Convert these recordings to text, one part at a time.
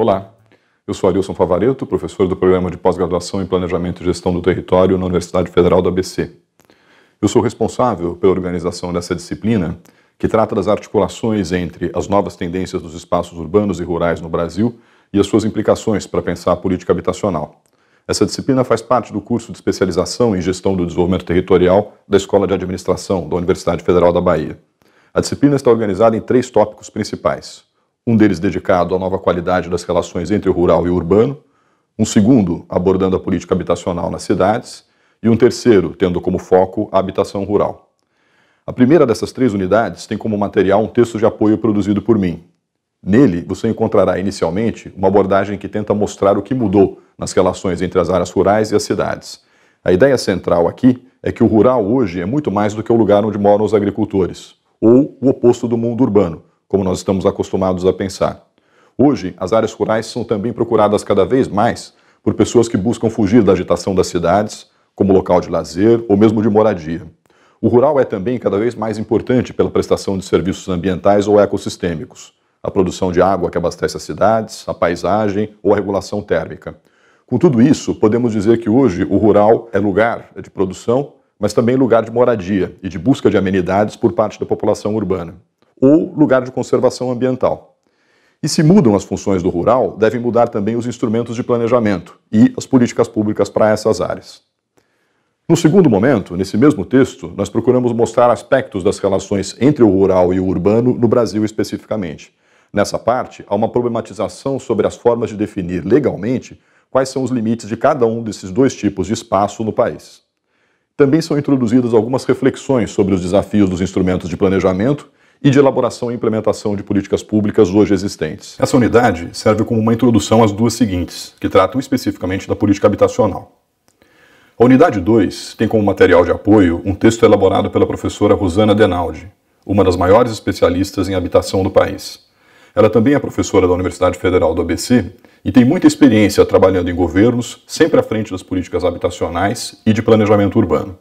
Olá, eu sou Arilson Favareto, professor do Programa de Pós-Graduação em Planejamento e Gestão do Território na Universidade Federal do ABC. Eu sou responsável pela organização dessa disciplina, que trata das articulações entre as novas tendências dos espaços urbanos e rurais no Brasil e as suas implicações para pensar a política habitacional. Essa disciplina faz parte do curso de especialização em Gestão do Desenvolvimento Territorial da Escola de Administração da Universidade Federal da Bahia. A disciplina está organizada em três tópicos principais: um deles dedicado à nova qualidade das relações entre o rural e o urbano, um segundo abordando a política habitacional nas cidades e um terceiro tendo como foco a habitação rural. A primeira dessas três unidades tem como material um texto de apoio produzido por mim. Nele, você encontrará inicialmente uma abordagem que tenta mostrar o que mudou nas relações entre as áreas rurais e as cidades. A ideia central aqui é que o rural hoje é muito mais do que o lugar onde moram os agricultores, ou o oposto do mundo urbano, como nós estamos acostumados a pensar. Hoje, as áreas rurais são também procuradas cada vez mais por pessoas que buscam fugir da agitação das cidades, como local de lazer ou mesmo de moradia. O rural é também cada vez mais importante pela prestação de serviços ambientais ou ecossistêmicos, a produção de água que abastece as cidades, a paisagem ou a regulação térmica. Com tudo isso, podemos dizer que hoje o rural é lugar de produção, mas também lugar de moradia e de busca de amenidades por parte da população urbana ou lugar de conservação ambiental. E se mudam as funções do rural, devem mudar também os instrumentos de planejamento e as políticas públicas para essas áreas. No segundo momento, nesse mesmo texto, nós procuramos mostrar aspectos das relações entre o rural e o urbano no Brasil especificamente. Nessa parte, há uma problematização sobre as formas de definir legalmente quais são os limites de cada um desses dois tipos de espaço no país. Também são introduzidas algumas reflexões sobre os desafios dos instrumentos de planejamento e de elaboração e implementação de políticas públicas hoje existentes. Essa unidade serve como uma introdução às duas seguintes, que tratam especificamente da política habitacional. A unidade 2 tem como material de apoio um texto elaborado pela professora Rosana Denaldi, uma das maiores especialistas em habitação do país. Ela também é professora da Universidade Federal do ABC e tem muita experiência trabalhando em governos, sempre à frente das políticas habitacionais e de planejamento urbano.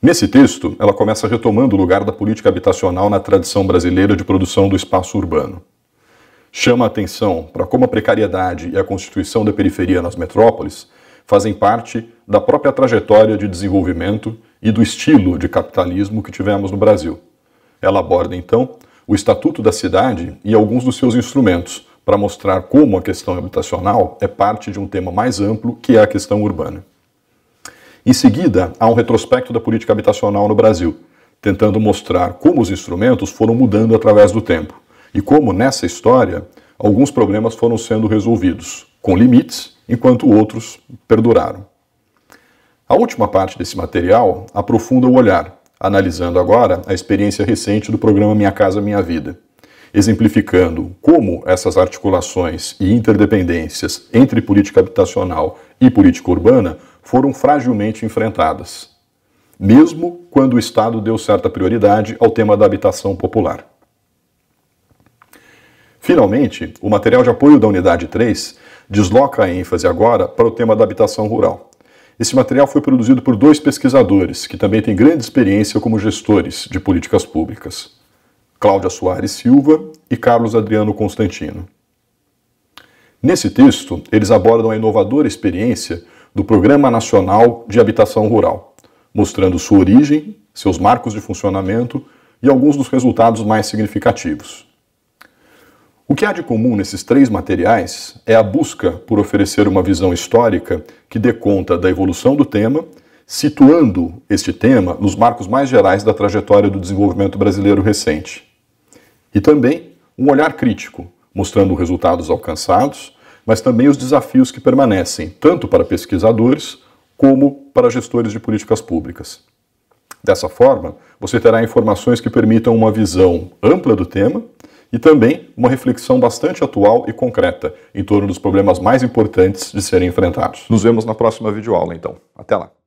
Nesse texto, ela começa retomando o lugar da política habitacional na tradição brasileira de produção do espaço urbano. Chama a atenção para como a precariedade e a constituição da periferia nas metrópoles fazem parte da própria trajetória de desenvolvimento e do estilo de capitalismo que tivemos no Brasil. Ela aborda, então, o Estatuto da Cidade e alguns dos seus instrumentos para mostrar como a questão habitacional é parte de um tema mais amplo que é a questão urbana. Em seguida, há um retrospecto da política habitacional no Brasil, tentando mostrar como os instrumentos foram mudando através do tempo e como, nessa história, alguns problemas foram sendo resolvidos, com limites, enquanto outros perduraram. A última parte desse material aprofunda o olhar, analisando agora a experiência recente do programa Minha Casa Minha Vida, exemplificando como essas articulações e interdependências entre política habitacional e política urbana foram fragilmente enfrentadas, mesmo quando o Estado deu certa prioridade ao tema da habitação popular. Finalmente, o material de apoio da Unidade 3 desloca a ênfase agora para o tema da habitação rural. Esse material foi produzido por dois pesquisadores que também têm grande experiência como gestores de políticas públicas, Cláudia Soares Silva e Carlos Adriano Constantino. Nesse texto, eles abordam a inovadora experiência do Programa Nacional de Habitação Rural, mostrando sua origem, seus marcos de funcionamento e alguns dos resultados mais significativos. O que há de comum nesses três materiais é a busca por oferecer uma visão histórica que dê conta da evolução do tema, situando este tema nos marcos mais gerais da trajetória do desenvolvimento brasileiro recente. E também um olhar crítico, mostrando resultados alcançados, mas também os desafios que permanecem, tanto para pesquisadores como para gestores de políticas públicas. Dessa forma, você terá informações que permitam uma visão ampla do tema e também uma reflexão bastante atual e concreta em torno dos problemas mais importantes de serem enfrentados. Nos vemos na próxima videoaula, então. Até lá!